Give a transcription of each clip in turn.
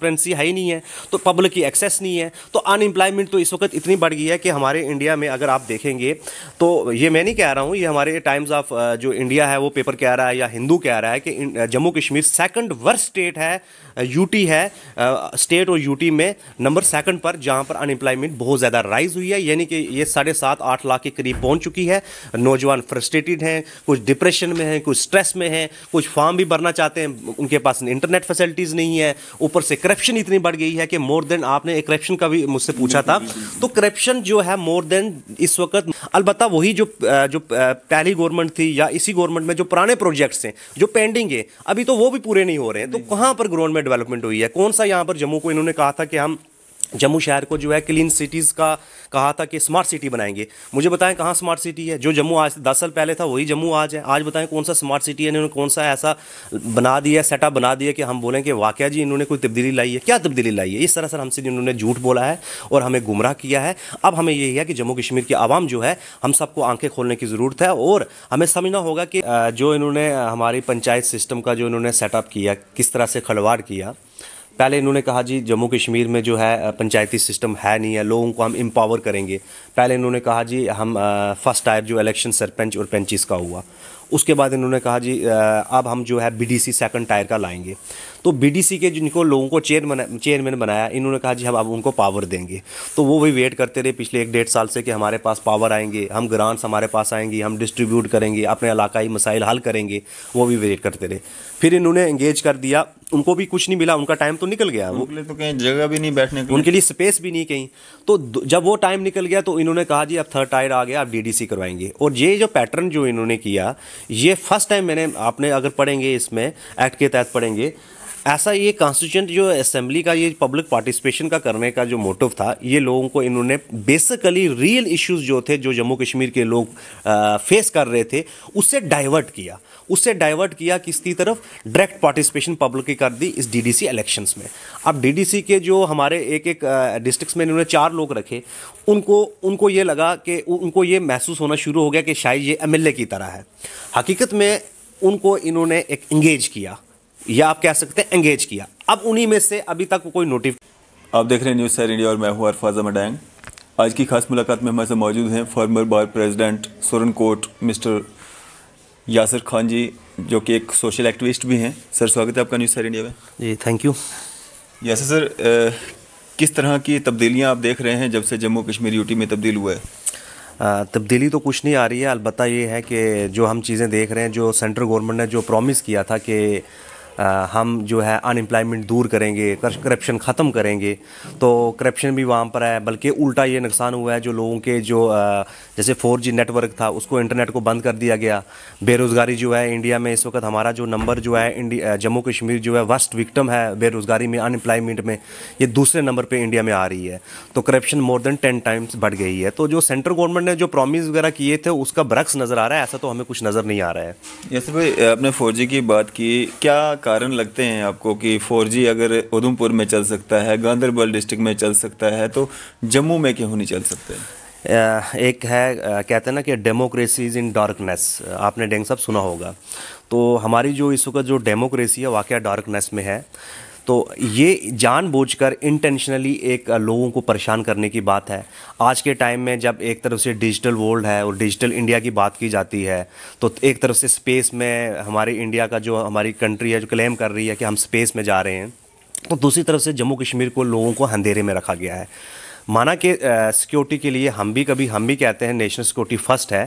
Transparency है ही नहीं है तो पब्लिक की एक्सेस नहीं है तो अनएम्प्लॉयमेंट तो इस वक्त इतनी बढ़ गई है कि हमारे इंडिया में अगर आप देखेंगे तो ये मैं नहीं कह रहा हूँ ये हमारे टाइम्स ऑफ जो इंडिया है वो पेपर कह रहा है या हिंदू कह रहा है कि Jammu Kashmir second worst state है यूटी है स्टेट और यूटी में नंबर सेकंड पर जहाँ पर अनएम्प्लॉयमेंट बहुत ज़्यादा राइज हुई है यानी कि ये साढ़े सात आठ लाख के करीब पहुँच चुकी है नौजवान फ्रस्ट्रेटेड हैं कुछ डिप्रेशन में हैं कुछ स्ट्रेस में हैं कुछ फॉर्म भी भरना चाहते हैं उनके पास इंटरनेट फैसिलिटीज़ नहीं है ऊपर से करप्शन इतनी बढ़ गई है कि मोर देन आपने करप्शन का भी मुझसे पूछा था तो करप्शन जो है मोर देन इस वक्त अलबत् वही जो जो पहली गवर्नमेंट थी या इसी गवर्नमेंट में जो पुराने प्रोजेक्ट्स हैं जो पेंडिंग है अभी तो वो भी पूरे नहीं हो रहे हैं तो कहाँ पर ग्राउंड में डेवलपमेंट हुई है कौन सा यहाँ पर जम्मू को इन्होंने कहा था कि हम जम्मू शहर को जो है क्लीन सिटीज़ का कहा था कि स्मार्ट सिटी बनाएंगे मुझे बताएं कहाँ स्मार्ट सिटी है जो जम्मू आज दस साल पहले था वही जम्मू आज है आज बताएं कौन सा स्मार्ट सिटी है इन्होंने कौन सा ऐसा बना दिया सेटअप बना दिया कि हम बोलें कि वाकया जी इन्होंने कोई तब्दीली लाई है क्या तब्दीली लाई है इस तरह से हमसे इन्होंने झूठ बोला है और हमें गुमराह किया है अब हमें यही है कि जम्मू कश्मीर की आवाम जो है हम सबको आंखें खोलने की ज़रूरत है और हमें समझना होगा कि जो इन्होंने हमारी पंचायत सिस्टम का जो इन्होंने सेटअप किया किस तरह से खलवाड़ किया पहले इन्होंने कहा जी जम्मू कश्मीर में जो है पंचायती सिस्टम है नहीं है लोगों को हम एम्पावर करेंगे पहले इन्होंने कहा जी हम फर्स्ट टायर जो इलेक्शन सरपंच और पेंचिस का हुआ उसके बाद इन्होंने कहा जी अब हम जो है बी डी सेकंड टायर का लाएंगे तो बीडीसी के जिनको लोगों को चेयर बना चेयरमैन बनाया इन्होंने कहा जी हम अब उनको पावर देंगे तो वो भी वेट करते रहे पिछले एक डेढ़ साल से कि हमारे पास पावर आएंगे हम ग्रांट्स हमारे पास आएंगे हम डिस्ट्रीब्यूट करेंगे अपने इलाकाई मसाइल हल करेंगे वो भी वेट करते रहे फिर इन्होंने एंगेज कर दिया उनको भी कुछ नहीं मिला उनका टाइम तो निकल गया वो तो कहीं जगह भी नहीं बैठने के उनके लिए स्पेस भी नहीं कहीं तो जब वो टाइम निकल गया तो इन्होंने कहा जी अब थर्ड टायर आ गया आप डी करवाएंगे और ये जो पैटर्न जो इन्होंने किया ये फर्स्ट टाइम मैंने आपने अगर पढ़ेंगे इसमें एक्ट के तहत पढ़ेंगे ऐसा ये कॉन्स्टिट्यूंट जो असेंबली का ये पब्लिक पार्टिसिपेशन का करने का जो मोटिव था ये लोगों को इन्होंने बेसिकली रियल इश्यूज जो थे जो जम्मू कश्मीर के लोग फेस कर रहे थे उससे डाइवर्ट किया उससे डाइवर्ट किया किसकी तरफ डायरेक्ट पार्टिसिपेशन पब्लिक की कर दी इस डीडीसी इलेक्शंस में अब डीडीसी के जो हमारे एक एक डिस्ट्रिक्ट्स में इन्होंने चार लोग रखे उनको उनको ये लगा कि उनको ये महसूस होना शुरू हो गया कि शायद ये एमएलए की तरह है हकीकत में उनको इन्होंने एक इंगेज किया या आप कह सकते हैं एंगेज किया अब उन्हीं में से अभी तक कोई नोटिफिक आप देख रहे हैं न्यूज़ सैर इंडिया और मैं हूँ अरफाजा मडैंग आज की खास मुलाकात में हमारे साथ मौजूद हैं former bar president Surankote mister Yasir Khan ji जो कि एक सोशल एक्टिविस्ट भी हैं सर स्वागत है आपका न्यूज़ सैर इंडिया में जी थैंक यू यासर सर किस तरह की तब्दीलियाँ आप देख रहे हैं जब से जम्मू कश्मीर यूटी में तब्दील हुआ है तब्दीली तो कुछ नहीं आ रही है अलबत्त ये है कि जो हम चीज़ें देख रहे हैं जो सेंट्रल गवर्नमेंट ने जो प्रॉमिस किया था कि हम जो है अनएम्प्लॉयमेंट दूर करेंगे करप्शन ख़त्म करेंगे तो करप्शन भी वहाँ पर है बल्कि उल्टा ये नुकसान हुआ है जो लोगों के जो जैसे फोर जी नेटवर्क था उसको इंटरनेट को बंद कर दिया गया बेरोज़गारी जो है इंडिया में इस वक्त हमारा जो नंबर जो है जम्मू कश्मीर जो है वर्स्ट विक्टम है बेरोज़गारी में अनएम्प्लॉयमेंट में ये दूसरे नंबर पर इंडिया में आ रही है तो corruption more than ten times बढ़ गई है तो जो सेंट्रल गवर्नमेंट ने जो प्रॉमिस वगैरह किए थे उसका ब्रक्स नज़र आ रहा है ऐसा तो हमें कुछ नज़र नहीं आ रहा है जैसे भाई आपने फोर की बात की क्या कारण लगते हैं आपको कि 4G अगर उधमपुर में चल सकता है गांधरबल डिस्ट्रिक्ट में चल सकता है तो जम्मू में क्यों नहीं चल सकते है? एक है कहते हैं ना कि डेमोक्रेसीज इन डार्कनेस आपने डेंग सब सुना होगा तो हमारी जो इस वक्त जो डेमोक्रेसी है वाक़ डार्कनेस में है तो ये जानबूझकर इंटेंशनली एक लोगों को परेशान करने की बात है आज के टाइम में जब एक तरफ से डिजिटल वर्ल्ड है और डिजिटल इंडिया की बात की जाती है तो एक तरफ से स्पेस में हमारे इंडिया का जो हमारी कंट्री है जो क्लेम कर रही है कि हम स्पेस में जा रहे हैं तो दूसरी तरफ से जम्मू कश्मीर को लोगों को अंधेरे में रखा गया है माना कि सिक्योरिटी के लिए हम भी कभी हम भी कहते हैं नेशनल सिक्योरिटी फर्स्ट है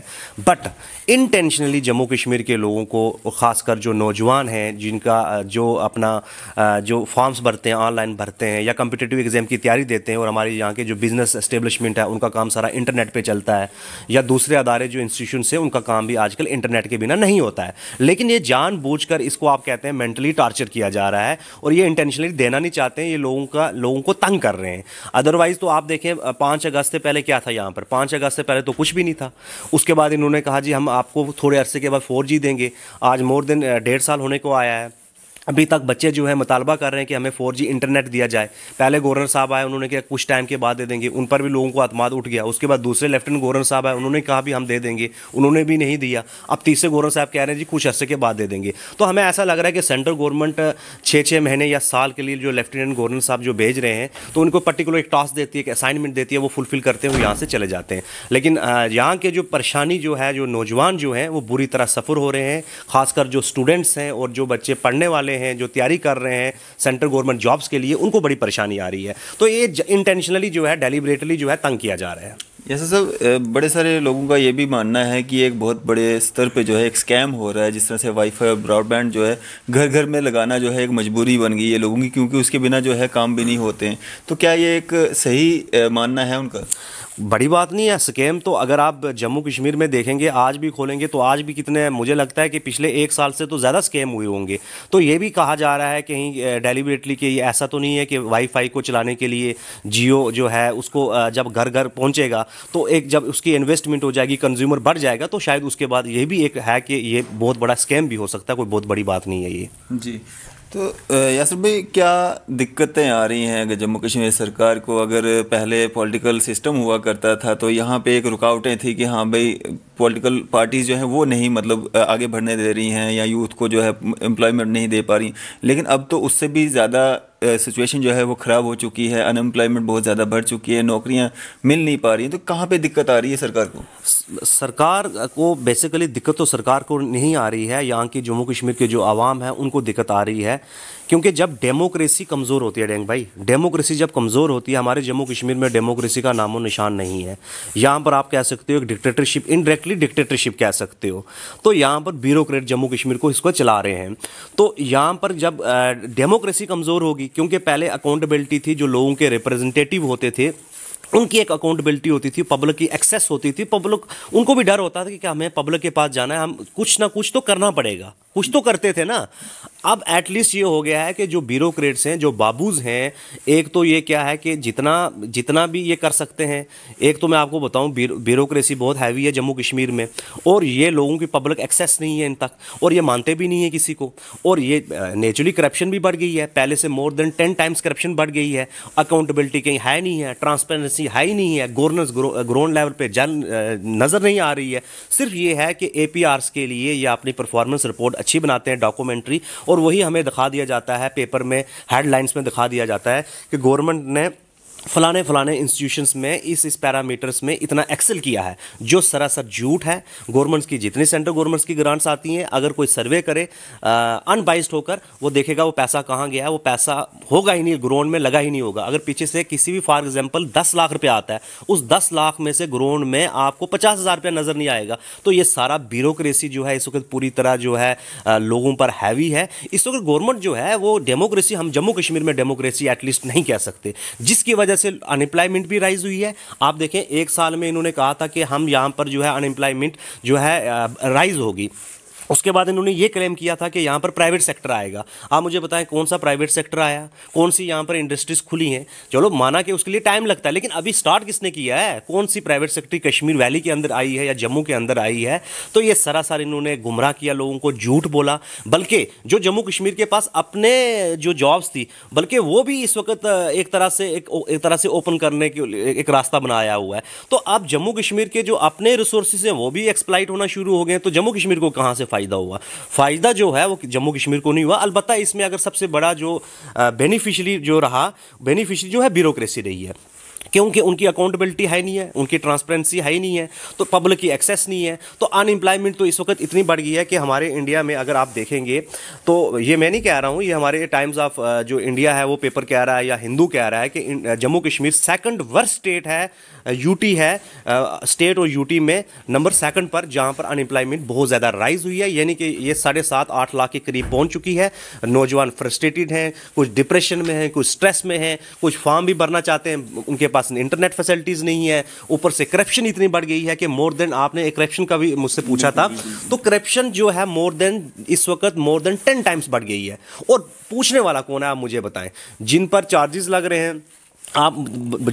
बट इंटेंशनली जम्मू कश्मीर के लोगों को खासकर जो नौजवान हैं जिनका जो अपना जो फॉर्म्स भरते हैं ऑनलाइन भरते हैं या कम्पिटेटिव एग्ज़ाम की तैयारी देते हैं और हमारे यहाँ के जो बिज़नेस इस्टेब्लिशमेंट है उनका काम सारा इंटरनेट पर चलता है या दूसरे अदारे जो इंस्टीट्यूशन से उनका काम भी आजकल इंटरनेट के बिना नहीं होता है लेकिन ये जान इसको आप कहते हैं मेंटली टॉर्चर किया जा रहा है और ये इंटेंशनली देना नहीं चाहते हैं ये लोगों का लोगों को तंग कर रहे हैं अदरवाइज़ तो आप देखें पाँच अगस्त से पहले क्या था यहाँ पर पाँच अगस्त से पहले तो कुछ भी नहीं था उसके बाद इन्होंने कहा जी हम आपको थोड़े अरसे के बाद फोर देंगे आज मोर देन डेढ़ साल होने को आया है अभी तक बच्चे जो है मुतालबा कर रहे हैं कि हमें फोर जी इंटरनेट दिया जाए पहले गवर्नर साहब आए उन्होंने कहा कुछ टाइम के बाद दे देंगे उन पर भी लोगों को अतमाद उठ गया उसके बाद दूसरे लेफ्टिनेंट गवर्नर साहब आए उन्होंने कहा भी हम दे देंगे उन्होंने भी नहीं दिया अब तीसरे गवर्नर साहब कह रहे हैं जी कुछ अरसे के बाद दे देंगे तो हमें ऐसा लग रहा है कि सेंट्रल गवर्नमेंट छः छः महीने या साल के लिए जो लेफ्टिनेंट गवर्नर साहब जो भेज रहे हैं तो उनको पर्टिकुलर एक टास्क देती है एक असाइनमेंट देती है वो फुलफिल करते हुए यहाँ से चले जाते हैं लेकिन यहाँ के जो परेशानी जो है जो नौजवान जो हैं वो बुरी तरह सफ़र हो रहे हैं खासकर जो स्टूडेंट्स हैं और जो बच्चे पढ़ने वाले हैं जो तैयारी कर रहे हैं सेंट्रल गवर्नमेंट जॉब्स के लिए उनको बड़ी परेशानी आ रही है तो ये इंटेंशनली जो है डेलीबरेटली जो है तंग किया जा रहा है जैसे सर बड़े सारे लोगों का ये भी मानना है कि एक बहुत बड़े स्तर पे जो है एक स्कैम हो रहा है जिस तरह से वाईफाई और ब्रॉडबैंड जो है घर घर में लगाना जो है एक मजबूरी बन गई है लोगों की क्योंकि उसके बिना जो है काम भी नहीं होते हैं तो क्या ये एक सही मानना है उनका बड़ी बात नहीं है स्कैम तो अगर आप जम्मू कश्मीर में देखेंगे आज भी खोलेंगे तो आज भी कितने मुझे लगता है कि पिछले एक साल से तो ज़्यादा स्कैम हुए होंगे तो ये भी कहा जा रहा है कहीं डेलीबरेटली कि ऐसा तो नहीं है कि वाईफाई को चलाने के लिए जियो जो है उसको जब घर घर पहुँचेगा तो एक जब उसकी इन्वेस्टमेंट हो जाएगी कंज्यूमर बढ़ जाएगा तो शायद उसके बाद ये भी एक है कि ये बहुत बड़ा स्कैम भी हो सकता है कोई बहुत बड़ी बात नहीं है ये जी तो यासर भाई क्या दिक्कतें आ रही हैं अगर जम्मू कश्मीर सरकार को अगर पहले पॉलिटिकल सिस्टम हुआ करता था तो यहाँ पे एक रुकावटें थी कि हाँ भाई पॉलिटिकल पार्टीज़ जो हैं वो नहीं मतलब आगे बढ़ने दे रही हैं या यूथ को जो है एम्प्लॉयमेंट नहीं दे पा रही लेकिन अब तो उससे भी ज़्यादा सिचुएशन जो है वो ख़राब हो चुकी है अनएम्प्लॉयमेंट बहुत ज़्यादा बढ़ चुकी है नौकरियां मिल नहीं पा रही हैं तो कहाँ पे दिक्कत आ रही है सरकार को सरकार को बेसिकली दिक्कत तो सरकार को नहीं आ रही है यहाँ की जम्मू कश्मीर के जो आवाम है उनको दिक्कत आ रही है क्योंकि जब डेमोक्रेसी कमज़ोर होती है डेंग भाई डेमोक्रेसी जब कमज़ोर होती है हमारे जम्मू कश्मीर में डेमोक्रेसी का नामो निशान नहीं है यहाँ पर आप कह सकते हो एक डिक्टेटरशिप इनडायरेक्टली बेसिकली डिक्टेटरशिप कह सकते हो तो यहाँ पर ब्यूरोक्रेट जम्मू कश्मीर को इसको चला रहे हैं तो यहाँ पर जब डेमोक्रेसी कमज़ोर होगी क्योंकि पहले अकाउंटेबिलिटी थी जो लोगों के रिप्रेजेंटेटिव होते थे उनकी एक अकाउंटेबिलिटी होती थी पब्लिक की एक्सेस होती थी पब्लिक उनको भी डर होता था कि क्या हमें पब्लिक के पास जाना है हम कुछ ना कुछ तो करना पड़ेगा कुछ तो करते थे ना अब एटलीस्ट ये हो गया है कि जो ब्यूरोक्रेट्स हैं जो बाबूज हैं एक तो ये क्या है कि जितना जितना भी ये कर सकते हैं एक तो मैं आपको बताऊं ब्यूरोक्रेसी बहुत हैवी है जम्मू कश्मीर में और ये लोगों की पब्लिक एक्सेस नहीं है इन तक और ये मानते भी नहीं है किसी को और ये नेचुरली करप्शन भी बढ़ गई है पहले से more than ten times corruption बढ़ गई है अकाउंटेबिलिटी कहीं है नहीं है ट्रांसपेरेंसी ट्रांसपेरेंसी हाई नहीं है गवर्नेंस ग्राउंड लेवल पे जन uh, नज़र नहीं आ रही है सिर्फ ये है कि ए के लिए या अपनी परफॉर्मेंस रिपोर्ट अच्छी बनाते हैं डॉक्यूमेंट्री और वही हमें दिखा दिया जाता है पेपर में हेडलाइंस में दिखा दिया जाता है कि गवर्नमेंट ने फलाने फलाने इंस्टीट्यूशंस में इस इस पैरामीटर्स में इतना एक्सेल किया है जो सरासर झूठ है गवर्नमेंट्स की जितनी सेंट्रल गवर्नमेंट्स की ग्रांट्स आती हैं अगर कोई सर्वे करे अनबाइस्ड होकर वो देखेगा वो पैसा कहाँ गया है वो पैसा होगा ही नहीं ग्राउंड में लगा ही नहीं होगा अगर पीछे से किसी भी फॉर एग्जाम्पल दस लाख रुपया आता है उस दस लाख में से ग्राउंड में आपको पचास हज़ार रुपया नज़र नहीं आएगा तो ये सारा ब्यूरोक्रेसी जो है इस वक्त पूरी तरह जो है लोगों पर हैवी है इस वक्त गवर्नमेंट जो है वो डेमोक्रेसी हम जम्मू कश्मीर में डेमोक्रेसी एटलीस्ट नहीं कह सकते जिसकी वजह से अनएम्प्लॉयमेंट भी राइज हुई है आप देखें एक साल में इन्होंने कहा था कि हम यहाँ पर जो है अनएम्प्लॉयमेंट जो है राइज होगी उसके बाद इन्होंने ये क्लेम किया था कि यहाँ पर प्राइवेट सेक्टर आएगा आप मुझे बताएं कौन सा प्राइवेट सेक्टर आया कौन सी यहाँ पर इंडस्ट्रीज खुली हैं चलो माना कि उसके लिए टाइम लगता है लेकिन अभी स्टार्ट किसने किया है कौन सी प्राइवेट सेक्टर कश्मीर वैली के अंदर आई है या जम्मू के अंदर आई है तो ये सरासर इन्होंने गुमराह किया लोगों को झूठ बोला बल्कि जो जम्मू कश्मीर के पास अपने जो जॉब्स थी बल्कि वो भी इस वक्त एक तरह से एक, एक तरह से ओपन करने के एक रास्ता बनाया हुआ है तो अब जम्मू कश्मीर के जो अपने रिसोर्सेज हैं वो भी एक्सप्लाइट होना शुरू हो गए तो जम्मू कश्मीर को कहाँ से फायदा फ़ायदा हुआ फ़ायदा जो है वो जम्मू कश्मीर को नहीं हुआ अलबत्त इसमें अगर सबसे बड़ा जो बेनिफिशरी जो रहा बेनिफिशरी जो है ब्यूरोसी रही है क्योंकि उनकी अकाउंटेबिलिटी है नहीं है उनकी ट्रांसपेरेंसी है ही नहीं है तो पब्लिक की एक्सेस नहीं है तो अनएम्प्लॉयमेंट तो इस वक्त इतनी बढ़ गई है कि हमारे इंडिया में अगर आप देखेंगे तो ये मैं नहीं कह रहा हूँ ये हमारे टाइम्स ऑफ uh, जो इंडिया है वो पेपर कह रहा है या हिंदू कह रहा है कि uh, Jammu Kashmir second worst state है यूटी uh, है स्टेट और यूटी में नंबर सेकंड पर जहाँ पर अनएम्प्लॉयमेंट बहुत ज़्यादा राइज हुई है यानी कि ये साढ़े सात आठ लाख के करीब पहुँच चुकी है नौजवान फ्रस्ट्रेटेड हैं कुछ डिप्रेशन में हैं कुछ स्ट्रेस में हैं कुछ फॉर्म भी भरना चाहते हैं उनके पास पास इंटरनेट फैसिलिटीज़ नहीं है ऊपर से करप्शन इतनी बढ़ गई है कि मोर देन आपने करप्शन का भी मुझसे पूछा था तो करप्शन जो है मोर देन इस वक्त मोर देन टेन टाइम्स बढ़ गई है और पूछने वाला कौन है आप मुझे बताएं जिन पर चार्जेस लग रहे हैं आप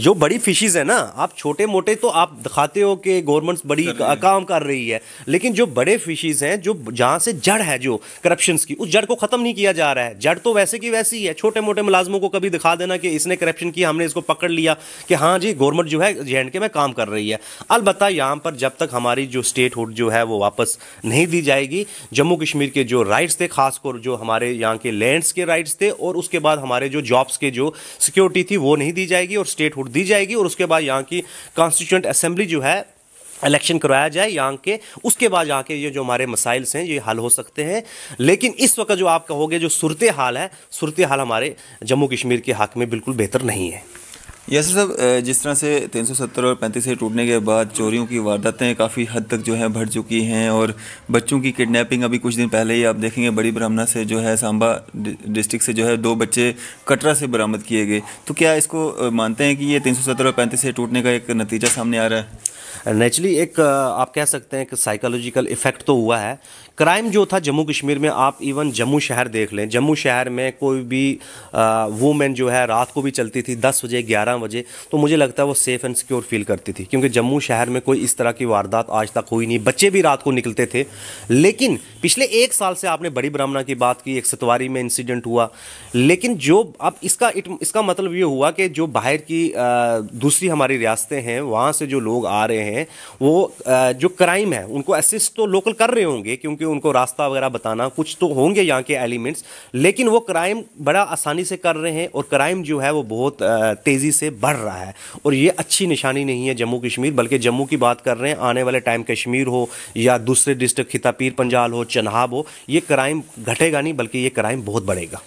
जो बड़ी फिशेज है ना आप छोटे मोटे तो आप दिखाते हो कि गवर्नमेंट्स बड़ी का, काम कर रही है लेकिन जो बड़े फिशेज हैं जो जहाँ से जड़ है जो करप्शन की उस जड़ को ख़त्म नहीं किया जा रहा है जड़ तो वैसे की वैसी ही है छोटे मोटे मुलाजमों को कभी दिखा देना कि इसने करप्शन किया हमने इसको पकड़ लिया कि हाँ जी गवर्नमेंट जो है जे एंड के में काम कर रही है अलबत् यहाँ पर जब तक हमारी जो स्टेट हुड जो है वो वापस नहीं दी जाएगी जम्मू कश्मीर के जो राइट्स थे खासकर जो हमारे यहाँ के लैंड्स के राइट्स थे और उसके बाद हमारे जो जॉब्स के जो सिक्योरिटी थी वो नहीं दी दी जाएगी और स्टेटहुड दी जाएगी और उसके बाद यहाँ की कॉन्स्टिट्यूंट असेंबली जो है इलेक्शन करवाया जाए यहाँ के उसके बाद यहाँ के ये जो हमारे मसाइल्स हैं ये हल हो सकते हैं लेकिन इस वक्त जो आप कहोगे जो सूरत हाल है सूरत हाल हमारे जम्मू कश्मीर के हक में बिल्कुल बेहतर नहीं है यासर साहब जिस तरह से 370 और 35 से टूटने के बाद चोरियों की वारदातें काफ़ी हद तक जो है बढ़ चुकी हैं और बच्चों की किडनैपिंग अभी कुछ दिन पहले ही आप देखेंगे बड़ी ब्राह्मणा से जो है सांबा डिस्ट्रिक्ट से जो है दो बच्चे कटरा से बरामद किए गए तो क्या इसको मानते हैं कि ये 370 और 35 से टूटने का एक नतीजा सामने आ रहा है नेचुरली एक आप कह सकते हैं कि साइकोलॉजिकल इफेक्ट तो हुआ है क्राइम जो था जम्मू कश्मीर में आप इवन जम्मू शहर देख लें जम्मू शहर में कोई भी वूमेन जो है रात को भी चलती थी दस बजे ग्यारह बजे तो मुझे लगता है वो सेफ़ एंड सिक्योर फील करती थी क्योंकि जम्मू शहर में कोई इस तरह की वारदात आज तक हुई नहीं बच्चे भी रात को निकलते थे लेकिन पिछले एक साल से आपने बड़ी ब्राह्मणा की बात की एक सतवारी में इंसिडेंट हुआ लेकिन जो अब इसका इट, इसका मतलब ये हुआ कि जो बाहर की दूसरी हमारी रियासतें हैं वहाँ से जो लोग आ रहे हैं वो जो क्राइम है उनको असिस्ट तो लोकल कर रहे होंगे क्योंकि उनको रास्ता वगैरह बताना कुछ तो होंगे यहाँ के एलिमेंट्स लेकिन वो क्राइम बड़ा आसानी से कर रहे हैं और क्राइम जो है वो बहुत तेज़ी से बढ़ रहा है और ये अच्छी निशानी नहीं है जम्मू कश्मीर बल्कि जम्मू की बात कर रहे हैं आने वाले टाइम कश्मीर हो या दूसरे डिस्ट्रिक्ट खिता पीर पंजाल हो चनाब हो ये क्राइम घटेगा नहीं बल्कि ये क्राइम बहुत बढ़ेगा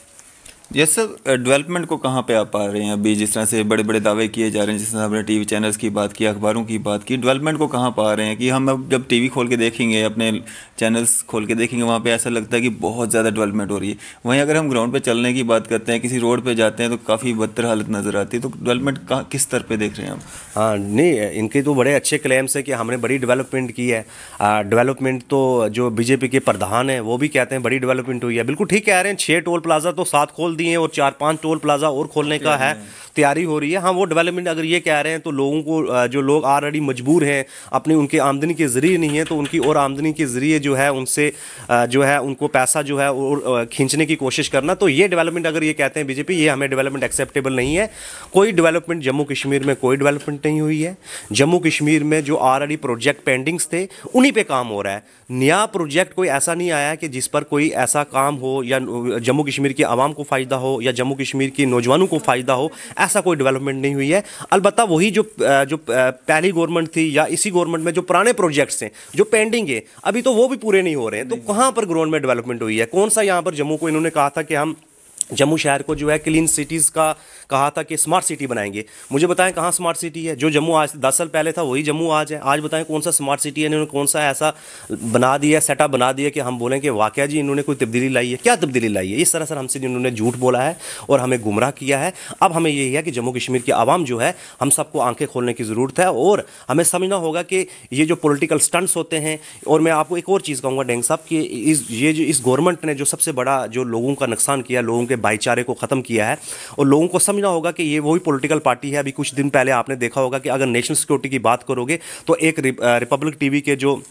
ये सर डेवलपमेंट को कहाँ पे आ पा रहे हैं अभी जिस तरह से बड़े बड़े दावे किए जा रहे हैं जिस तरह हमने वी चैनल्स की बात की अखबारों की बात की डेवलपमेंट को कहाँ पा रहे हैं कि हम अब जब वी खोल के देखेंगे अपने चैनल्स खोल के देखेंगे वहाँ पे ऐसा लगता है कि बहुत ज़्यादा डेवलपमेंट हो रही है वहीं अगर हम ग्राउंड पर चलने की बात करते हैं किसी रोड पर जाते हैं तो काफ़ी बदतर हालत नज़र आती है तो डेवलपमेंट कहाँ किस स्तर पर देख रहे हैं हम हाँ नहीं इनके तो बड़े अच्छे क्लेम्स हैं कि हमने बड़ी डेवलपमेंट की है डेवलपमेंट तो जो बीजेपी के प्रधान हैं वो भी कहते हैं बड़ी डेवलपमेंट हुई है बिल्कुल ठीक कह रहे हैं छः टोल प्लाजा तो सात खोल दिए और चार पांच टोल प्लाजा और खोलने का है हम्म। तैयारी हो रही है हाँ वो डेवलपमेंट अगर ये कह रहे हैं तो लोगों को जो लोग ऑलरेडी मजबूर हैं अपनी उनके आमदनी के ज़रिए नहीं है तो उनकी और आमदनी के ज़रिए जो है उनसे जो है उनको पैसा जो है और खींचने की कोशिश करना तो ये डेवलपमेंट अगर ये कहते हैं बीजेपी ये हमें डेवलपमेंट एक्सेप्टेबल नहीं है कोई डेवलपमेंट जम्मू कश्मीर में कोई डेवलपमेंट नहीं हुई है जम्मू कश्मीर में जो ऑलरेडी प्रोजेक्ट पेंडिंग्स थे उन्हीं पर काम हो रहा है नया प्रोजेक्ट कोई ऐसा नहीं आया कि जिस पर कोई ऐसा काम हो या जम्मू कश्मीर की आवाम को फ़ायदा फ़ायदा हो या जम्मू कश्मीर की नौजवानों को फ़ायदा हो ऐसा कोई डेवलपमेंट नहीं हुई है अलबत्त वही जो जो पहली गवर्नमेंट थी या इसी गवर्नमेंट में जो पुराने प्रोजेक्ट्स हैं जो पेंडिंग है अभी तो वो भी पूरे नहीं हो रहे हैं तो कहाँ पर ग्राउंड में डेवलपमेंट हुई है कौन सा यहाँ पर जम्मू को इन्होंने कहा था कि हम जम्मू शहर को जो है क्लीन सिटीज़ का कहा था कि स्मार्ट सिटी बनाएंगे मुझे बताएं कहाँ स्मार्ट सिटी है जो जम्मू आज दस साल पहले था वही जम्मू आज है आज बताएं कौन सा स्मार्ट सिटी है इन्होंने कौन सा ऐसा बना दिया सेटअप बना दिया कि हम बोलें कि वाक्य जी इन्होंने कोई तब्दीली लाई है क्या तब्दीली लाई है इस तरह से हमसे इन्होंने झूठ बोला है और हमें गुमराह किया है अब हमें यही है कि जम्मू कश्मीर की आवाम जो है हम सबको आंखें खोलने की ज़रूरत है और हमें समझना होगा कि ये जो पोलिटिकल स्टंट्स होते हैं और मैं आपको एक और चीज़ कहूँगा डेंग साहब कि इस ये जो इस गवर्नमेंट ने जो सबसे बड़ा जो लोगों का नुकसान किया लोगों के भाईचारे को ख़त्म किया है और लोगों को समझ समझना होगा कि ये वही पॉलिटिकल पार्टी है अभी कुछ दिन पहले आपने देखा होगा कि अगर नेशनल सिक्योरिटी की बात करोगे तो एक रिपब्लिक टीवी के जो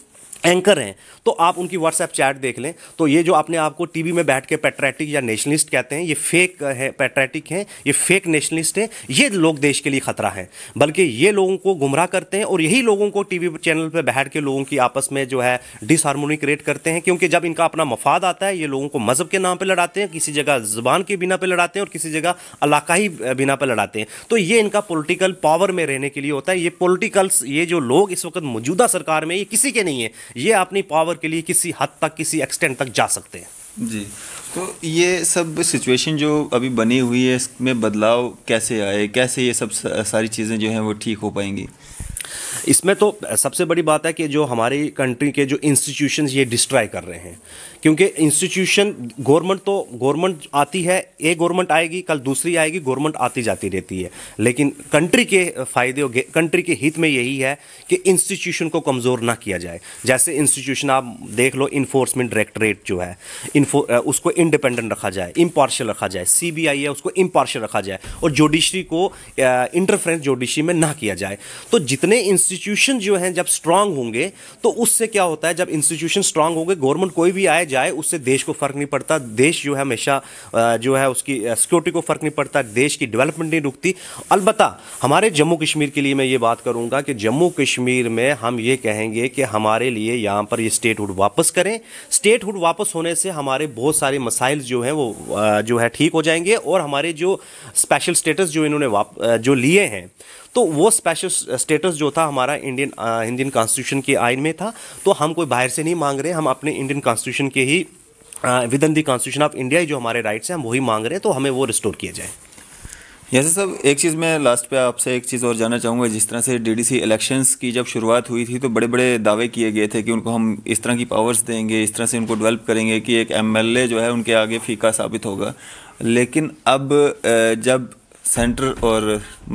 एंकर हैं तो आप उनकी व्हाट्सएप चैट देख लें तो ये जो आपने आपको टीवी में बैठ के पेट्रेटिक या नेशनलिस्ट कहते हैं ये फेक है पेट्रेटिक हैं ये फेक नेशनलिस्ट हैं ये लोग देश के लिए खतरा है बल्कि ये लोगों को गुमराह करते हैं और यही लोगों को टीवी चैनल पर बैठ के लोगों की आपस में जो है डिसहारमोनी क्रिएट करते हैं क्योंकि जब इनका अपना मफाद आता है ये लोगों को मज़हब के नाम पर लड़ाते हैं किसी जगह ज़बान के बिना पर लड़ाते हैं और किसी जगह इलाकाई बिना पर लड़ाते हैं तो ये इनका पोलिटिकल पावर में रहने के लिए होता है ये पोलिटिकल्स ये जो लोग इस वक्त मौजूदा सरकार में ये किसी के नहीं है ये अपनी पावर के लिए किसी हद तक किसी एक्सटेंड तक जा सकते हैं जी तो ये सब सिचुएशन जो अभी बनी हुई है इसमें बदलाव कैसे आए कैसे ये सब सारी चीज़ें जो हैं वो ठीक हो पाएंगी इसमें तो सबसे बड़ी बात है कि जो हमारी कंट्री के जो इंस्टीट्यूशन ये डिस्ट्रॉय कर रहे हैं क्योंकि इंस्टीट्यूशन गवर्नमेंट तो गवर्नमेंट आती है एक गवर्नमेंट आएगी कल दूसरी आएगी गवर्नमेंट आती जाती रहती है लेकिन कंट्री के फायदे कंट्री के हित में यही है कि इंस्टीट्यूशन को कमज़ोर ना किया जाए जैसे इंस्टीट्यूशन आप देख लो इन्फोर्समेंट डायरेक्टरेट जो है उसको इंडिपेंडेंट रखा जाए इम्पार्शल रखा जाए सी है उसको इम्पार्शल रखा जाए और जुडिशरी को इंटरफ्रेंस जुडिशरी में ना किया जाए तो जितने इंस्टीट्यूशन जो हैं जब स्ट्रांग होंगे तो उससे क्या होता है जब इंस्टीट्यूशन स्ट्रांग होंगे गवर्नमेंट कोई भी आए जाए उससे देश को फर्क नहीं पड़ता देश जो है हमेशा जो है उसकी सिक्योरिटी को फर्क नहीं पड़ता देश की डेवलपमेंट नहीं रुकती अलबत् हमारे जम्मू कश्मीर के लिए मैं ये बात करूँगा कि जम्मू कश्मीर में हम ये कहेंगे कि हमारे लिए यहाँ पर ये स्टेटहुड वापस करें स्टेटहुड वापस होने से हमारे बहुत सारे मसाइल जो हैं वो जो है ठीक हो जाएंगे और हमारे जो स्पेशल स्टेटस जो इन्होंने जो लिए हैं तो वो स्पेशल स्टेटस जो था हमारा इंडियन इंडियन कॉन्स्टिट्यूशन के आइन में था तो हम कोई बाहर से नहीं मांग रहे हम अपने इंडियन कॉन्स्टिट्यूशन के ही within the constitution of India जो हमारे राइट्स हैं हम वही मांग रहे हैं तो हमें वो रिस्टोर किया जाए जैसे सब एक चीज़ मैं लास्ट पे आपसे एक चीज़ और जानना चाहूँगा जिस तरह से डीडीसी इलेक्शंस की जब शुरुआत हुई थी तो बड़े बड़े दावे किए गए थे कि उनको हम इस तरह की पावर्स देंगे इस तरह से उनको डेवलप करेंगे कि एक एमएलए जो है उनके आगे फीका साबित होगा लेकिन अब जब सेंटर और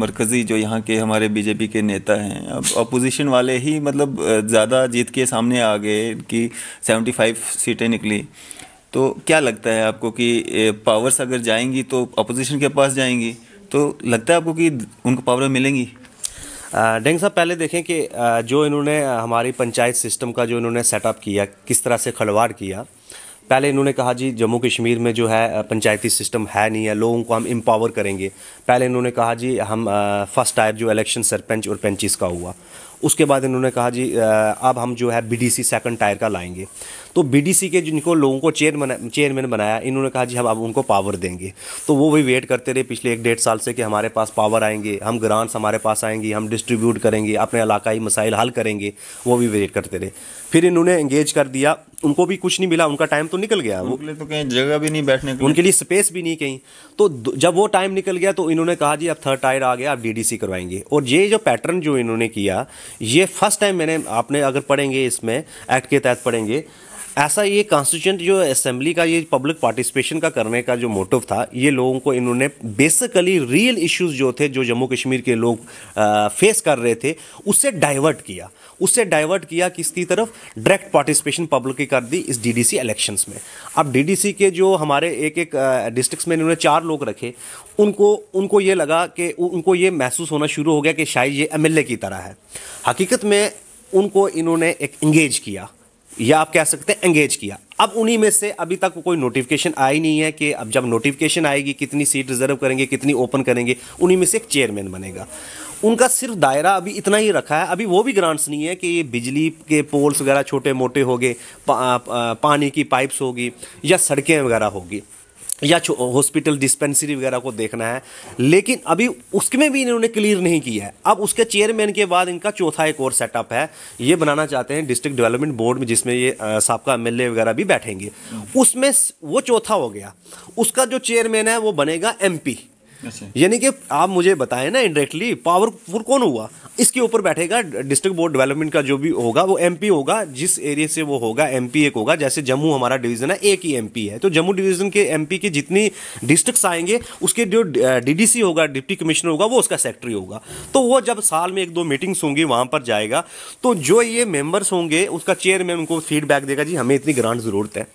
मरकज़ी जो यहाँ के हमारे बीजेपी के नेता हैं अब अपोजिशन वाले ही मतलब ज़्यादा जीत के सामने आ गए कि 75 सीटें निकली तो क्या लगता है आपको कि पावर्स अगर जाएंगी तो अपोजिशन के पास जाएंगी तो लगता है आपको कि उनको पावर मिलेंगी डेंग साहब पहले देखें कि जो इन्होंने हमारी पंचायत सिस्टम का जो इन्होंने सेटअप किया किस तरह से खलवाड़ किया पहले इन्होंने कहा जी जम्मू कश्मीर में जो है पंचायती सिस्टम है नहीं है लोगों को हम इम्पावर करेंगे पहले इन्होंने कहा जी हम फर्स्ट टायर जो इलेक्शन सरपंच और पंचिस का हुआ उसके बाद इन्होंने कहा जी अब हम जो है बीडीसी सेकंड टायर का लाएंगे तो बीडीसी के जिनको लोगों को चेयर चेयरमैन बनाया इन्होंने कहा जी हम अब उनको पावर देंगे तो वो भी वेट करते रहे पिछले एक डेढ़ साल से कि हमारे पास पावर आएंगे हम ग्रांट्स हमारे पास आएंगे हम डिस्ट्रीब्यूट करेंगे अपने इलाकाई मसाइल हल करेंगे वो भी वेट करते रहे फिर इन्होंने इंगेज कर दिया उनको भी कुछ नहीं मिला उनका टाइम तो निकल गया वो तो कहीं जगह भी नहीं बैठने उनके लिए स्पेस भी नहीं कहीं तो जब वो टाइम निकल गया तो इन्होंने कहा जी अब थर्ड टायर आ गया आप डीडीसी करवाएंगे और ये जो पैटर्न जो इन्होंने किया ये फर्स्ट टाइम मैंने आपने अगर पढ़ेंगे इसमें एक्ट के तहत पढ़ेंगे ऐसा ये कॉन्स्टिट्यूंट जो असेंबली का ये पब्लिक पार्टिसिपेशन का करने का जो मोटिव था ये लोगों को इन्होंने बेसिकली रियल इश्यूज जो थे जो जम्मू कश्मीर के लोग फेस कर रहे थे उससे डाइवर्ट किया उससे डाइवर्ट किया किसकी तरफ डायरेक्ट पार्टिसिपेशन पब्लिक की कर दी इस डीडीसी इलेक्शंस में अब डीडीसी के जो हमारे एक एक डिस्ट्रिक्ट्स में इन्होंने चार लोग रखे उनको उनको ये लगा कि उनको ये महसूस होना शुरू हो गया कि शायद ये एमएलए की तरह है हकीकत में उनको इन्होंने एक इंगेज किया या आप कह सकते हैं एंगेज किया अब उन्हीं में से अभी तक कोई नोटिफिकेशन आई नहीं है कि अब जब नोटिफिकेशन आएगी कितनी सीट रिजर्व करेंगे कितनी ओपन करेंगे उन्हीं में से एक चेयरमैन बनेगा उनका सिर्फ दायरा अभी इतना ही रखा है अभी वो भी ग्रांट्स नहीं है कि ये बिजली के पोल्स वगैरह छोटे मोटे हो गए पा, पा, पानी की पाइप्स होगी या सड़कें वगैरह होगी या हॉस्पिटल डिस्पेंसरी वगैरह को देखना है लेकिन अभी उसमें भी इन्होंने क्लियर नहीं किया है अब उसके चेयरमैन के बाद इनका चौथा एक और सेटअप है ये बनाना चाहते हैं डिस्ट्रिक्ट डेवलपमेंट बोर्ड में जिसमें ये सबका एम वगैरह भी बैठेंगे उसमें वो चौथा हो गया उसका जो चेयरमैन है वो बनेगा एम अच्छा। यानी कि आप मुझे बताएं ना इनडायरेक्टली पावरफुल कौन हुआ इसके ऊपर बैठेगा डिस्ट्रिक्ट बोर्ड डेवलपमेंट का जो भी होगा वो एमपी होगा जिस एरिया से वो होगा एमपी एक होगा जैसे जम्मू हमारा डिवीजन है एक ही एमपी है तो जम्मू डिवीजन के एमपी के जितनी डिस्ट्रिक्ट आएंगे उसके जो डीडीसी होगा डिप्टी कमिश्नर होगा वो उसका सेक्रेटरी होगा तो वो जब साल में एक दो मीटिंग्स होंगी वहाँ पर जाएगा तो जो ये मेम्बर्स होंगे उसका चेयरमैन उनको फीडबैक देगा जी हमें इतनी ग्रांट ज़रूरत है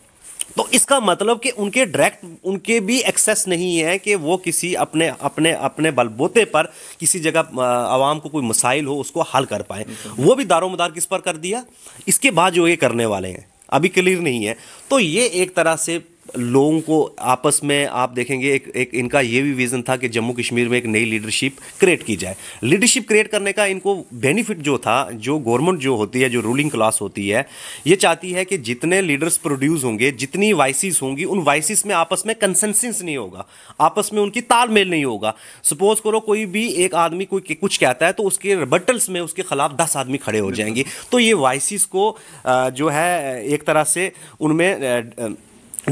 तो इसका मतलब कि उनके डायरेक्ट उनके भी एक्सेस नहीं है कि वो किसी अपने अपने अपने बलबोते पर किसी जगह आवाम को कोई मसाइल हो उसको हल कर पाए वो भी दारोमदार किस पर कर दिया इसके बाद जो ये करने वाले हैं अभी क्लियर नहीं है तो ये एक तरह से लोगों को आपस में आप देखेंगे एक एक इनका ये भी विज़न था कि जम्मू कश्मीर में एक नई लीडरशिप क्रिएट की जाए लीडरशिप क्रिएट करने का इनको बेनिफिट जो था जो गवर्नमेंट जो होती है जो रूलिंग क्लास होती है ये चाहती है कि जितने लीडर्स प्रोड्यूस होंगे जितनी वाइसिस होंगी उन वाइसिस में आपस में कंसेंसिस नहीं होगा आपस में उनकी तालमेल नहीं होगा सपोज करो कोई भी एक आदमी कोई कुछ कहता है तो उसके बटल्स में उसके खिलाफ दस आदमी खड़े हो जाएंगे तो ये वाइसिस को जो है एक तरह से उनमें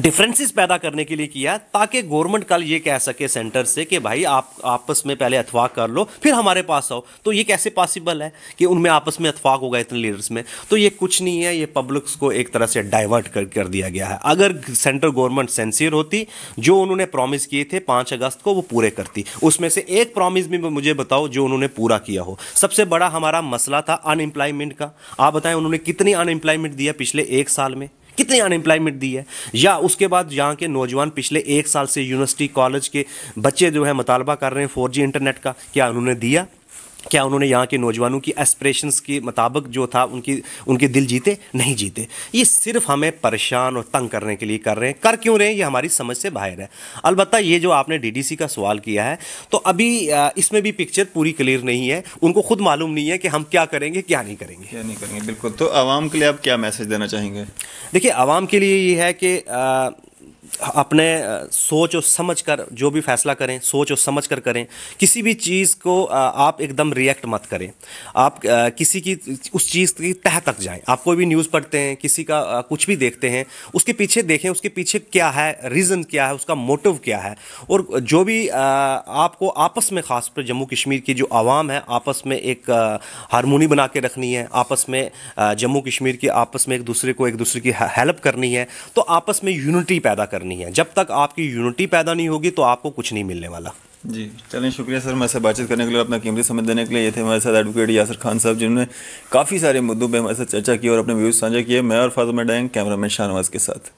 डिफरेंसेस पैदा करने के लिए किया ताकि गवर्नमेंट कल ये कह सके सेंटर से कि भाई आप आपस में पहले अथवाक कर लो फिर हमारे पास आओ तो ये कैसे पॉसिबल है कि उनमें आपस में अथवाक होगा इतने लीडर्स में तो ये कुछ नहीं है ये पब्लिक्स को एक तरह से डाइवर्ट कर कर दिया गया है अगर सेंट्रल गवर्नमेंट सेंसियर होती जो उन्होंने प्रॉमिस किए थे पाँच अगस्त को वो पूरे करती उसमें से एक प्रॉमिस भी मुझे बताओ जो उन्होंने पूरा किया हो सबसे बड़ा हमारा मसला था अनएम्प्लॉयमेंट का आप बताएं उन्होंने कितनी अनएम्प्लॉयमेंट दिया पिछले एक साल में कितनी अनएम्प्लॉयमेंट दी है या उसके बाद यहाँ के नौजवान पिछले एक साल से यूनिवर्सिटी कॉलेज के बच्चे जो है मुतालबा कर रहे हैं फोर इंटरनेट का क्या उन्होंने दिया क्या उन्होंने यहाँ के नौजवानों की एस्परेशंस के मुताबिक जो था उनकी उनके दिल जीते नहीं जीते ये सिर्फ हमें परेशान और तंग करने के लिए कर रहे हैं कर क्यों रहे हैं ये हमारी समझ से बाहर है अलबत्त ये जो आपने डीडीसी का सवाल किया है तो अभी इसमें भी पिक्चर पूरी क्लियर नहीं है उनको खुद मालूम नहीं है कि हम क्या करेंगे क्या नहीं करेंगे क्या नहीं करेंगे बिल्कुल तो आवाम के लिए आप क्या मैसेज देना चाहेंगे देखिए आवाम के लिए ये है कि अपने सोच और समझ कर जो भी फैसला करें सोच और समझ कर करें किसी भी चीज़ को आप एकदम रिएक्ट मत करें आप किसी की उस चीज़ की तह तक जाएं आप कोई भी न्यूज़ पढ़ते हैं किसी का कुछ भी देखते हैं उसके पीछे देखें उसके पीछे क्या है रीज़न क्या है उसका मोटिव क्या है और जो भी आपको आपस में ख़ास पर जम्मू कश्मीर की जो आवाम है आपस में एक हारमोनी बना के रखनी है आपस में जम्मू कश्मीर की आपस में एक दूसरे को एक दूसरे की हेल्प करनी है तो आपस में यूनिटी पैदा कर करनी है जब तक आपकी यूनिटी पैदा नहीं होगी तो आपको कुछ नहीं मिलने वाला जी चलें शुक्रिया सर मैं साथ बातचीत करने के लिए अपना कीमती समय देने के लिए ये थे हमारे साथ एडवोकेट यासर खान साहब जिन्होंने काफ़ी सारे मुद्दों पर हमारे साथ चर्चा की और अपने व्यूज़ साझा किए मैं और फाजमा डैंग कैमरामैन शाहनवाज के साथ